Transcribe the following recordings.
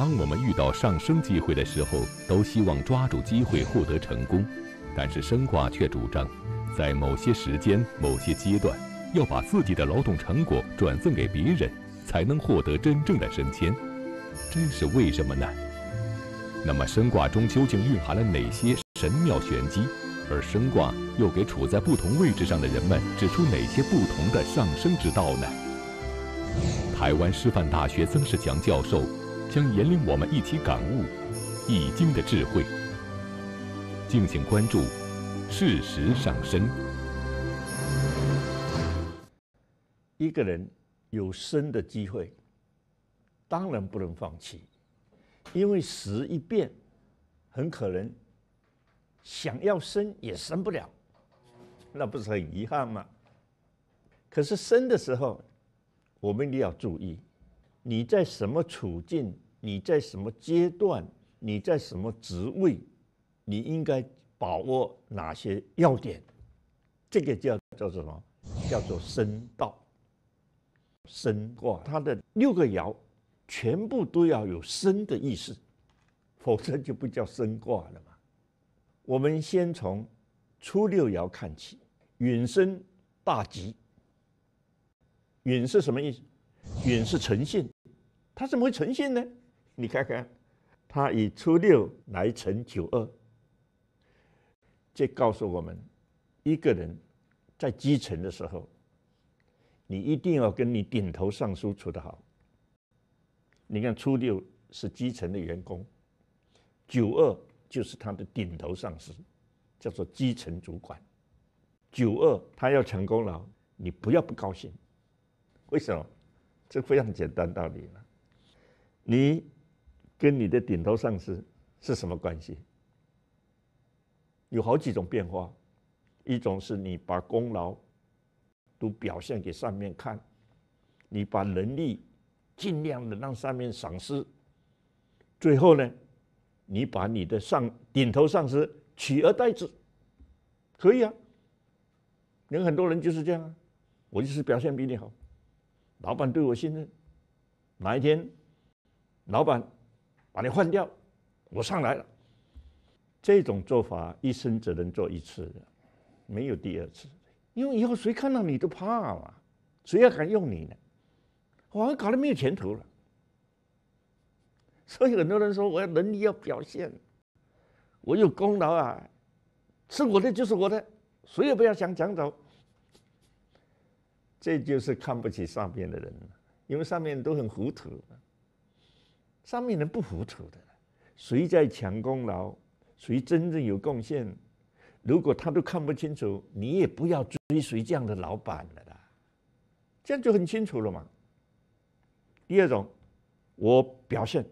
当我们遇到上升机会的时候，都希望抓住机会获得成功，但是升卦却主张，在某些时间、某些阶段，要把自己的劳动成果转赠给别人，才能获得真正的升迁。这是为什么呢？那么升卦中究竟蕴含了哪些神妙玄机？而升卦又给处在不同位置上的人们指出哪些不同的上升之道呢？台湾师范大学曾仕强教授。将引领我们一起感悟《易经》的智慧。敬请关注“适时升身”。一个人有生的机会，当然不能放弃，因为时一变，很可能想要生也生不了，那不是很遗憾吗？可是生的时候，我们一定要注意。你在什么处境？你在什么阶段？你在什么职位？你应该把握哪些要点？这个叫叫什么？叫做生道。生卦它的六个爻全部都要有生的意思，否则就不叫生卦了嘛。我们先从初六爻看起，允生大吉。允是什么意思？远是诚信，他怎么会诚信呢？你看看，他以初六来乘九二，这告诉我们，一个人在基层的时候，你一定要跟你顶头上司处得好。你看初六是基层的员工，九二就是他的顶头上司，叫做基层主管。九二他要成功了，你不要不高兴，为什么？这非常简单道理了。你跟你的顶头上司是什么关系？有好几种变化。一种是你把功劳都表现给上面看，你把能力尽量的让上面赏识。最后呢，你把你的上顶头上司取而代之，可以啊。有很多人就是这样啊，我就是表现比你好。老板对我信任，哪一天老板把你换掉，我上来了。这种做法一生只能做一次没有第二次，因为以后谁看到你都怕嘛，谁要敢用你呢？我搞得没有前途了，所以很多人说我要能力要表现，我有功劳啊，是我的就是我的，谁也不要想抢走。这就是看不起上面的人因为上面都很糊涂，上面人不糊涂的，谁在抢功劳，谁真正有贡献，如果他都看不清楚，你也不要追随这样的老板了啦，这样就很清楚了嘛。第二种，我表现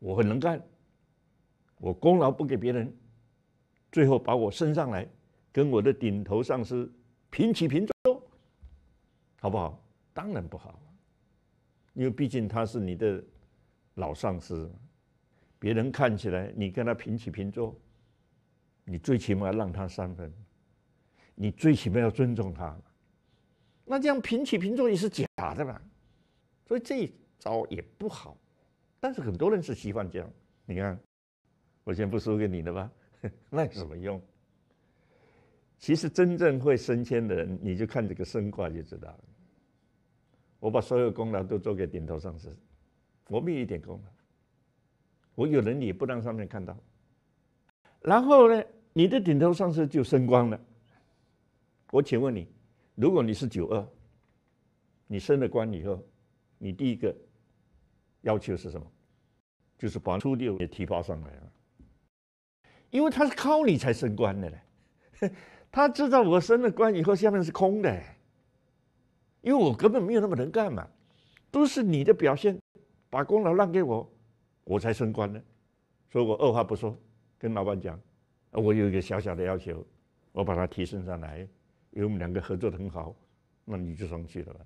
我很能干，我功劳不给别人，最后把我升上来，跟我的顶头上司平起平坐。好不好？当然不好，因为毕竟他是你的老上司，别人看起来你跟他平起平坐，你最起码要让他三分，你最起码要尊重他。那这样平起平坐也是假的嘛，所以这一招也不好。但是很多人是喜欢这样，你看，我先不输给你了吧？那有什么用？其实真正会升迁的人，你就看这个升卦就知道。了。我把所有功劳都做给顶头上司，我没有一点功劳。我有能力也不让上面看到。然后呢，你的顶头上司就升官了。我请问你，如果你是九二，你升了官以后，你第一个要求是什么？就是把初六也提拔上来了，因为他是靠你才升官的嘞。他知道我升了官以后，下面是空的。因为我根本没有那么能干嘛，都是你的表现，把功劳让给我，我才升官呢。所以我二话不说，跟老板讲，我有一个小小的要求，我把他提升上来，因为我们两个合作的很好，那你就上去了吧。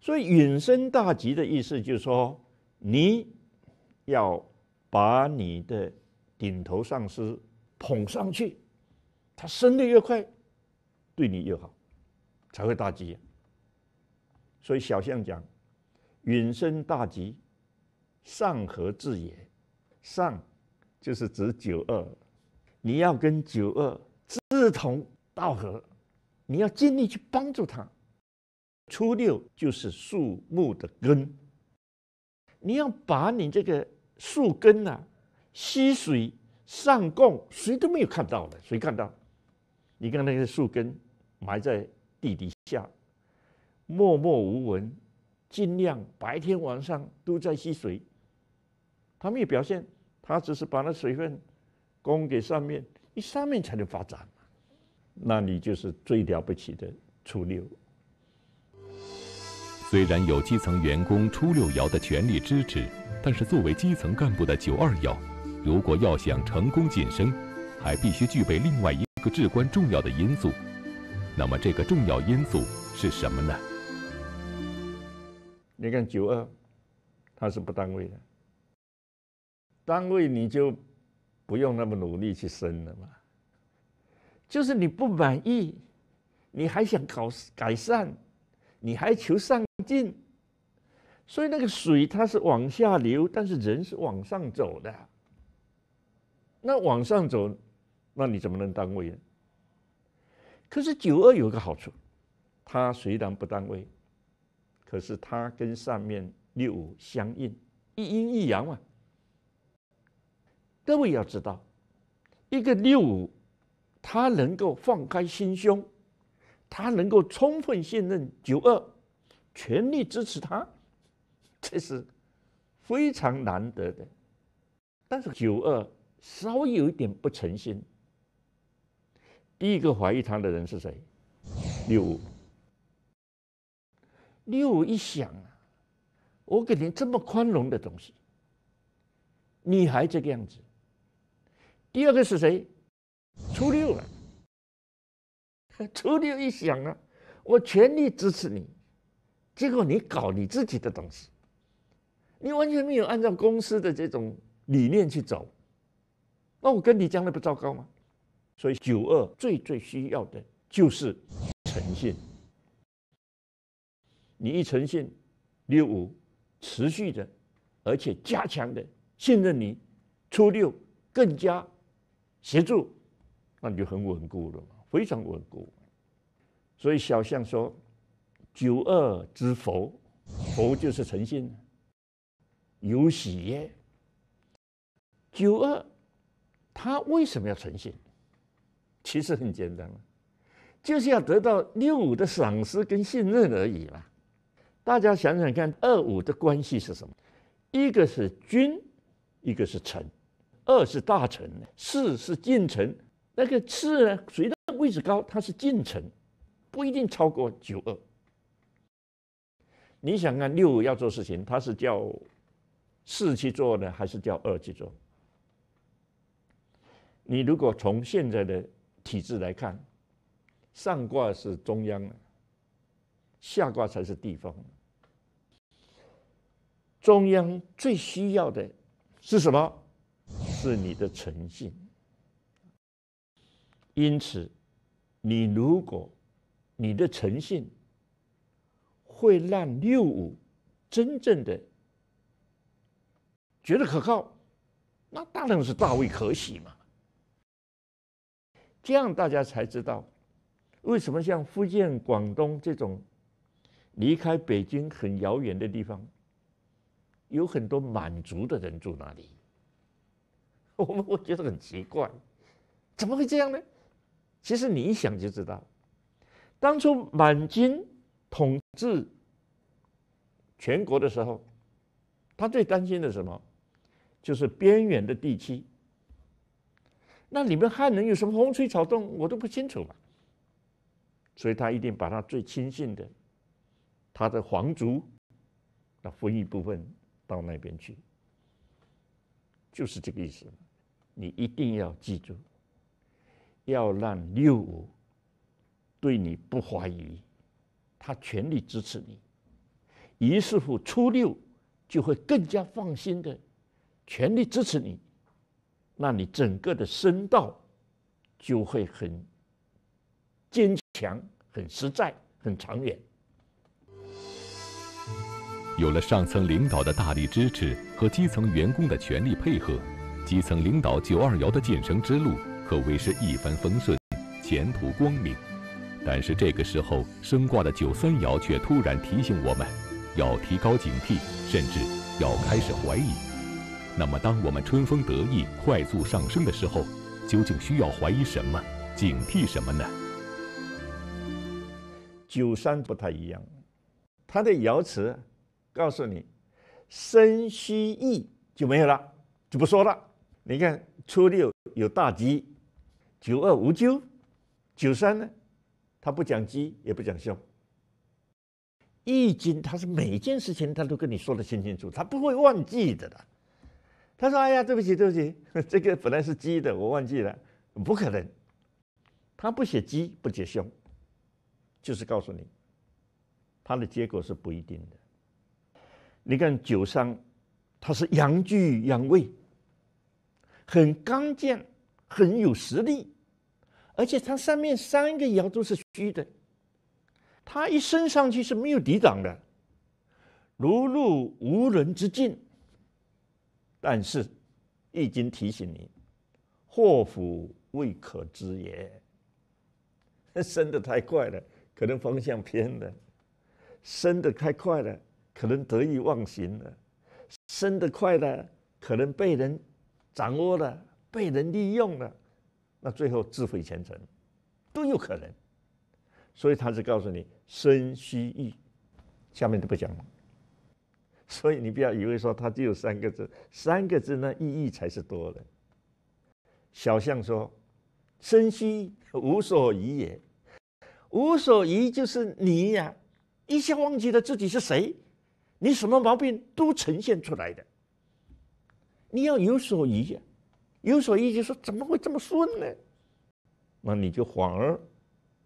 所以远升大吉的意思就是说，你要把你的顶头上司捧上去，他升的越快，对你越好，才会大吉。所以小象讲，允身大吉，上合至也。上就是指九二，你要跟九二志同道合，你要尽力去帮助他。初六就是树木的根，你要把你这个树根啊，吸水上供，谁都没有看到的，谁看到？你看那个树根埋在地底下。默默无闻，尽量白天晚上都在吸水。他没有表现，他只是把那水分供给上面，一上面才能发展。那你就是最了不起的初六。虽然有基层员工初六爻的全力支持，但是作为基层干部的九二爻，如果要想成功晋升，还必须具备另外一个至关重要的因素。那么这个重要因素是什么呢？你看九二，他是不单位的，单位你就不用那么努力去升了嘛。就是你不满意，你还想搞改善，你还求上进，所以那个水它是往下流，但是人是往上走的。那往上走，那你怎么能单位呢？可是九二有个好处，他虽然不单位。可是他跟上面六五相应，一阴一阳嘛。各位要知道，一个六五，他能够放开心胸，他能够充分信任九二，全力支持他，这是非常难得的。但是九二稍微有一点不诚心，第一个怀疑他的人是谁？六五。六一想啊，我给你这么宽容的东西，你还这个样子。第二个是谁？初六了。初六一想啊，我全力支持你，结果你搞你自己的东西，你完全没有按照公司的这种理念去走，那我跟你将来不糟糕吗？所以九二最最需要的就是诚信。你一诚信，六五持续的，而且加强的信任你，初六更加协助，那你就很稳固了，非常稳固。所以小象说：“九二之佛，佛就是诚信，有喜耶。”九二他为什么要诚信？其实很简单就是要得到六五的赏识跟信任而已啦。大家想想看，二五的关系是什么？一个是君，一个是臣，二是大臣，四是近臣。那个四呢，谁的位置高，它是近臣，不一定超过九二。你想看六要做事情，他是叫四去做呢，还是叫二去做？你如果从现在的体制来看，上卦是中央。下卦才是地方，中央最需要的是什么？是你的诚信。因此，你如果你的诚信会让六五真正的觉得可靠，那当然是大为可喜嘛。这样大家才知道为什么像福建、广东这种。离开北京很遥远的地方，有很多满族的人住那里。我们会觉得很奇怪，怎么会这样呢？其实你一想就知道，当初满清统治全国的时候，他最担心的什么，就是边远的地区。那里面汉人有什么风吹草动，我都不清楚嘛。所以他一定把他最亲信的。他的皇族，那分一部分到那边去，就是这个意思。你一定要记住，要让六五对你不怀疑，他全力支持你，于是乎初六就会更加放心的全力支持你，那你整个的身道就会很坚强、很实在、很长远。有了上层领导的大力支持和基层员工的全力配合，基层领导九二爻的晋升之路可谓是一帆风顺，前途光明。但是这个时候，升挂的九三爻却突然提醒我们，要提高警惕，甚至要开始怀疑。那么，当我们春风得意、快速上升的时候，究竟需要怀疑什么、警惕什么呢？九三不太一样，它的爻辞。告诉你，生虚意就没有了，就不说了。你看初六有大吉，九二无咎，九三呢，他不讲吉也不讲凶。易经他是每件事情他都跟你说的清清楚，他不会忘记的啦。他说：“哎呀，对不起，对不起，这个本来是鸡的，我忘记了。”不可能，他不写鸡，不解凶，就是告诉你，他的结果是不一定的。你看九商，它是阳具阳位，很刚健，很有实力，而且它上面三个爻都是虚的，它一升上去是没有抵挡的，如入无人之境。但是易经提醒你，祸福未可知也。升的太快了，可能方向偏了，升的太快了。可能得意忘形了，升得快了，可能被人掌握了，被人利用了，那最后自毁前程，都有可能。所以他是告诉你“身虚意”，下面就不讲了。所以你不要以为说他只有三个字，三个字那意义才是多的。小象说：“身虚无所疑也，无所疑就是你呀，一下忘记了自己是谁。”你什么毛病都呈现出来的，你要有所疑呀，有所疑就说怎么会这么顺呢？那你就反而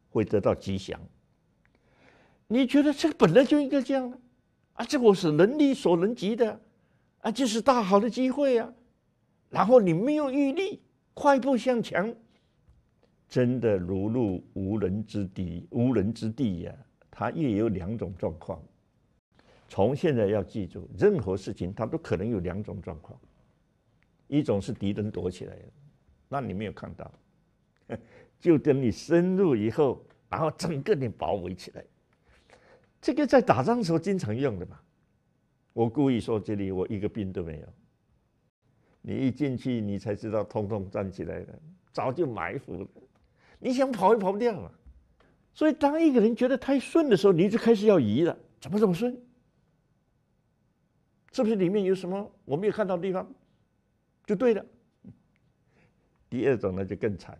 会得到吉祥。你觉得这个本来就应该这样呢？啊，这我是能力所能及的，啊，这是大好的机会啊。然后你没有毅力，快步向前，真的如入无人之敌，无人之地呀。它也有两种状况。从现在要记住，任何事情它都可能有两种状况，一种是敌人躲起来了，那你没有看到，就等你深入以后，然后整个你包围起来，这个在打仗的时候经常用的嘛。我故意说这里我一个兵都没有，你一进去你才知道，通通站起来了，早就埋伏了，你想跑也跑不掉了。所以当一个人觉得太顺的时候，你就开始要疑了，怎么这么顺？是不是里面有什么我没有看到的地方，就对了。第二种呢，就更惨，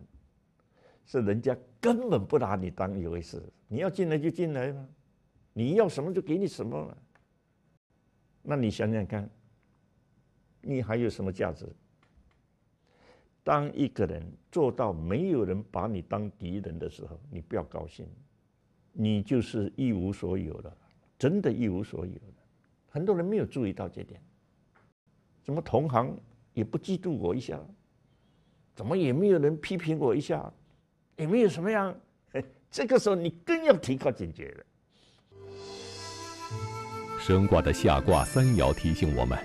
是人家根本不拿你当一回事，你要进来就进来嘛，你要什么就给你什么嘛。那你想想看，你还有什么价值？当一个人做到没有人把你当敌人的时候，你不要高兴，你就是一无所有了，真的一无所有。很多人没有注意到这点，怎么同行也不嫉妒我一下？怎么也没有人批评我一下？也没有什么样？这个时候你更要提高警觉了。升卦的下卦三爻提醒我们：，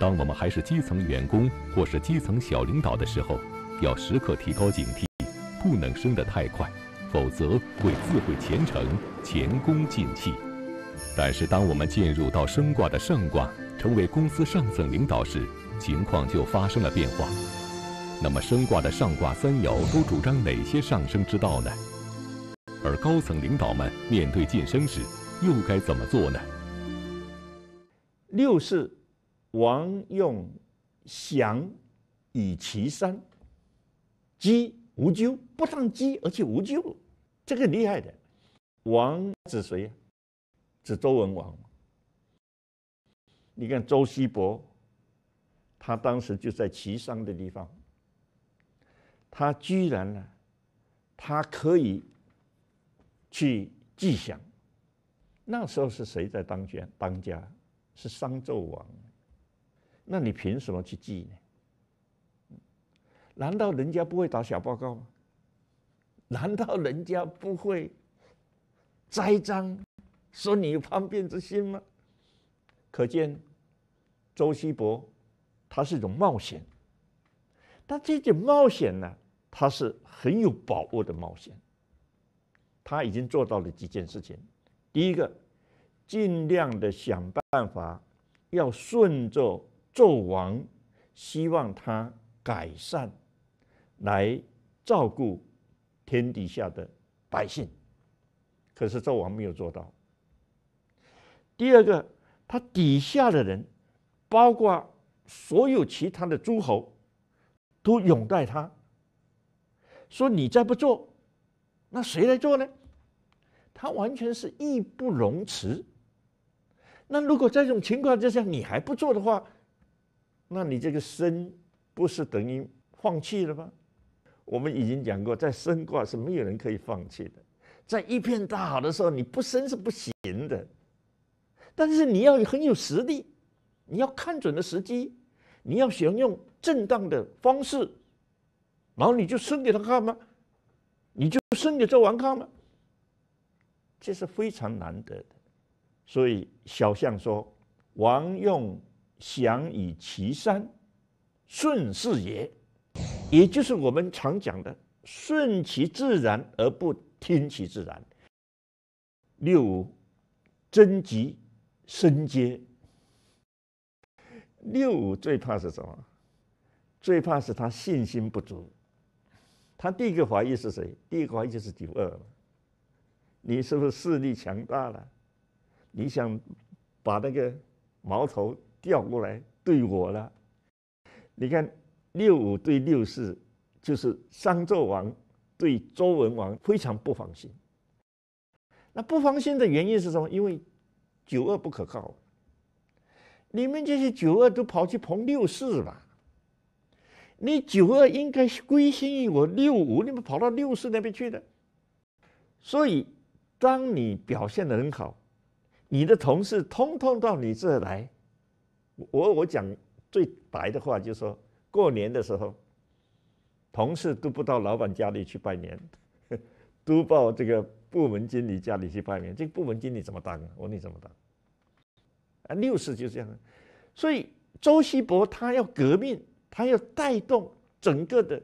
当我们还是基层员工或是基层小领导的时候，要时刻提高警惕，不能升得太快，否则会自毁前程、前功尽弃。但是，当我们进入到升卦的上卦，成为公司上层领导时，情况就发生了变化。那么，升卦的上卦三爻都主张哪些上升之道呢？而高层领导们面对晋升时，又该怎么做呢？六是王用祥以其三，鸡无咎，不但鸡而且无咎，这个厉害的。王指谁呀？指周文王，你看周西伯，他当时就在岐山的地方，他居然呢，他可以去祭享。那时候是谁在当权当家？是商纣王。那你凭什么去祭呢？难道人家不会打小报告吗？难道人家不会栽赃？说你有方便之心吗？可见周希伯，他是一种冒险。但这种冒险呢，他是很有把握的冒险。他已经做到了几件事情：第一个，尽量的想办法要顺着纣王，希望他改善，来照顾天底下的百姓。可是纣王没有做到。第二个，他底下的人，包括所有其他的诸侯，都拥戴他。说你再不做，那谁来做呢？他完全是义不容辞。那如果在这种情况之下你还不做的话，那你这个身不是等于放弃了吗？我们已经讲过，在生卦是没有人可以放弃的，在一片大好的时候你不生是不行的。但是你要很有实力，你要看准了时机，你要选用正当的方式，然后你就生给他看吗？你就生给周王看吗？这是非常难得的。所以小象说：“王用想以其三，顺势也。”也就是我们常讲的“顺其自然而不听其自然”。六五，贞吉。升阶六五最怕是什么？最怕是他信心不足。他第一个怀疑是谁？第一个怀疑就是九二你是不是势力强大了？你想把那个矛头调过来对我了？你看六五对六四，就是商纣王对周文王非常不放心。那不放心的原因是什么？因为九二不可靠，你们这些九二都跑去捧六四吧？你九二应该归心于我六五，你们跑到六四那边去的。所以，当你表现的很好，你的同事通通到你这来。我我讲最白的话，就说过年的时候，同事都不到老板家里去拜年，都到这个部门经理家里去拜年。这个部门经理怎么当啊？我你怎么当？啊，六世就是这样的，所以周希伯他要革命，他要带动整个的，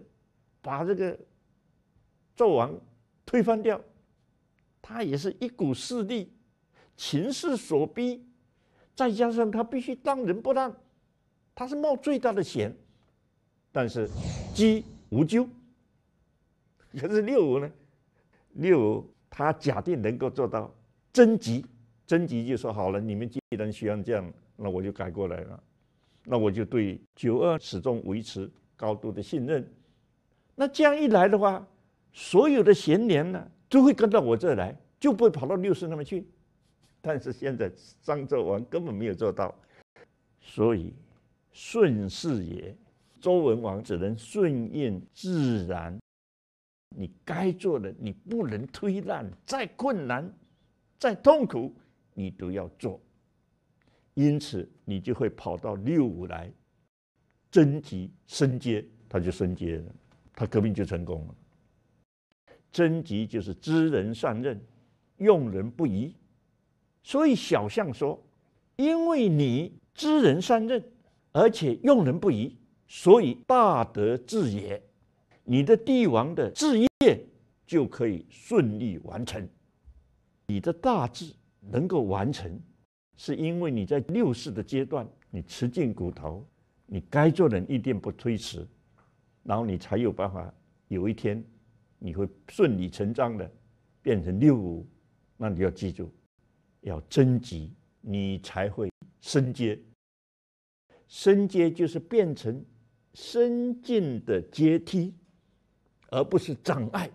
把这个纣王推翻掉，他也是一股势力，情势所逼，再加上他必须当仁不让，他是冒最大的险，但是机无咎。可是六呢，六他假定能够做到真集。征集就说好了，你们既然需要这样，那我就改过来了。那我就对九二始终维持高度的信任。那这样一来的话，所有的贤良呢都会跟到我这来，就不会跑到六四那边去。但是现在商纣王根本没有做到，所以顺势也，周文王只能顺应自然。你该做的，你不能推让，再困难，再痛苦。你都要做，因此你就会跑到六五来，征吉升阶，他就升阶了，他革命就成功了。征吉就是知人善任，用人不疑，所以小象说，因为你知人善任，而且用人不疑，所以大德至也，你的帝王的事业就可以顺利完成，你的大志。能够完成，是因为你在六世的阶段，你吃尽骨头，你该做的一定不推迟，然后你才有办法，有一天，你会顺理成章的变成六五。那你要记住，要增级，你才会升阶。升阶就是变成升进的阶梯，而不是障碍。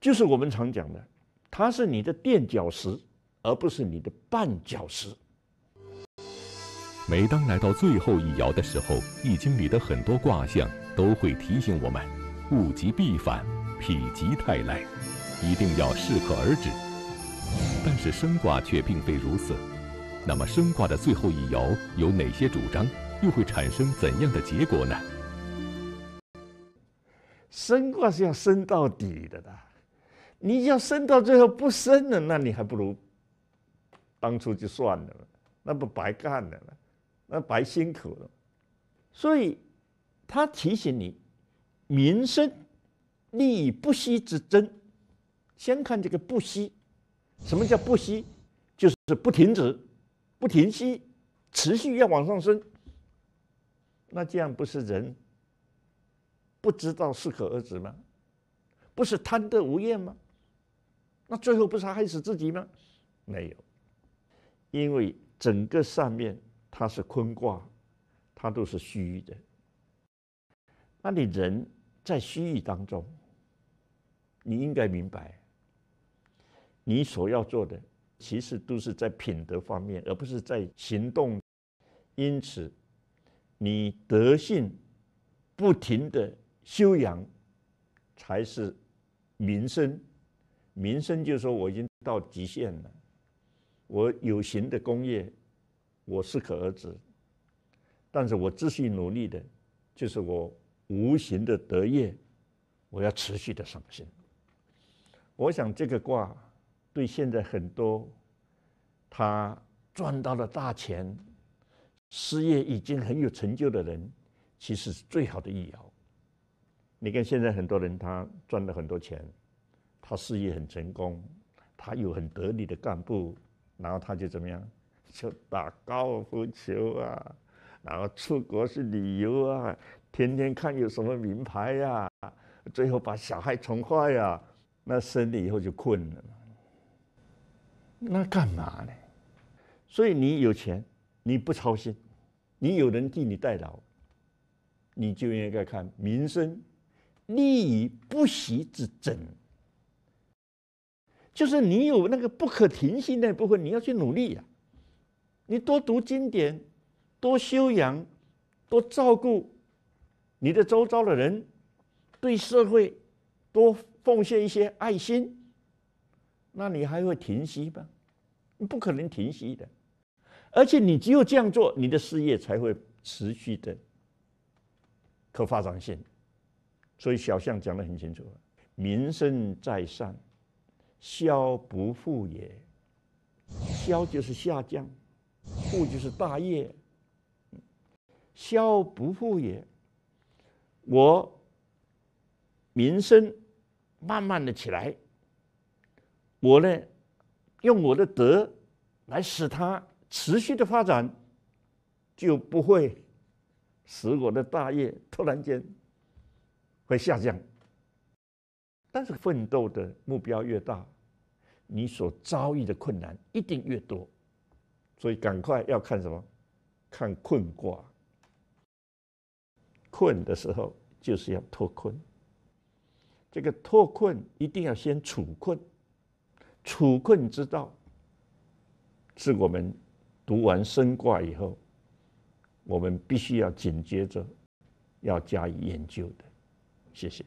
就是我们常讲的，它是你的垫脚石。而不是你的绊脚石。每当来到最后一爻的时候，《易经》里的很多卦象都会提醒我们：物极必反，否极泰来，一定要适可而止。但是升卦却并非如此。那么升卦的最后一爻有哪些主张？又会产生怎样的结果呢？升卦是要升到底的啦。你要升到最后不升了，那你还不如。当初就算了，那不白干了，那白辛苦了。所以他提醒你，民生利益不息之争，先看这个不息。什么叫不息？就是不停止，不停息，持续要往上升。那这样不是人不知道适可而止吗？不是贪得无厌吗？那最后不是害死自己吗？没有。因为整个上面它是坤卦，它都是虚的。那你人在虚意当中，你应该明白，你所要做的其实都是在品德方面，而不是在行动。因此，你德性不停的修养，才是民生。民生就是说，我已经到极限了。我有形的工业，我适可而止；，但是我继续努力的，就是我无形的德业，我要持续的上升。我想这个卦对现在很多他赚到了大钱、事业已经很有成就的人，其实是最好的一爻。你看现在很多人他赚了很多钱，他事业很成功，他有很得力的干部。然后他就怎么样，就打高尔夫球啊，然后出国去旅游啊，天天看有什么名牌呀，最后把小孩宠坏呀，那生了以后就困了，那干嘛呢？所以你有钱，你不操心，你有人替你代劳，你就应该看民生，利益不息之争。就是你有那个不可停息那部分，你要去努力呀。你多读经典，多修养，多照顾你的周遭的人，对社会多奉献一些爱心，那你还会停息吗？你不可能停息的。而且你只有这样做，你的事业才会持续的可发展性。所以小象讲的很清楚：民生在上。消不复也，消就是下降，复就是大业。消不复也，我名声慢慢的起来，我呢，用我的德来使它持续的发展，就不会使我的大业突然间会下降。但是奋斗的目标越大，你所遭遇的困难一定越多，所以赶快要看什么？看困卦。困的时候就是要脱困。这个脱困一定要先处困。处困之道，是我们读完生卦以后，我们必须要紧接着要加以研究的。谢谢。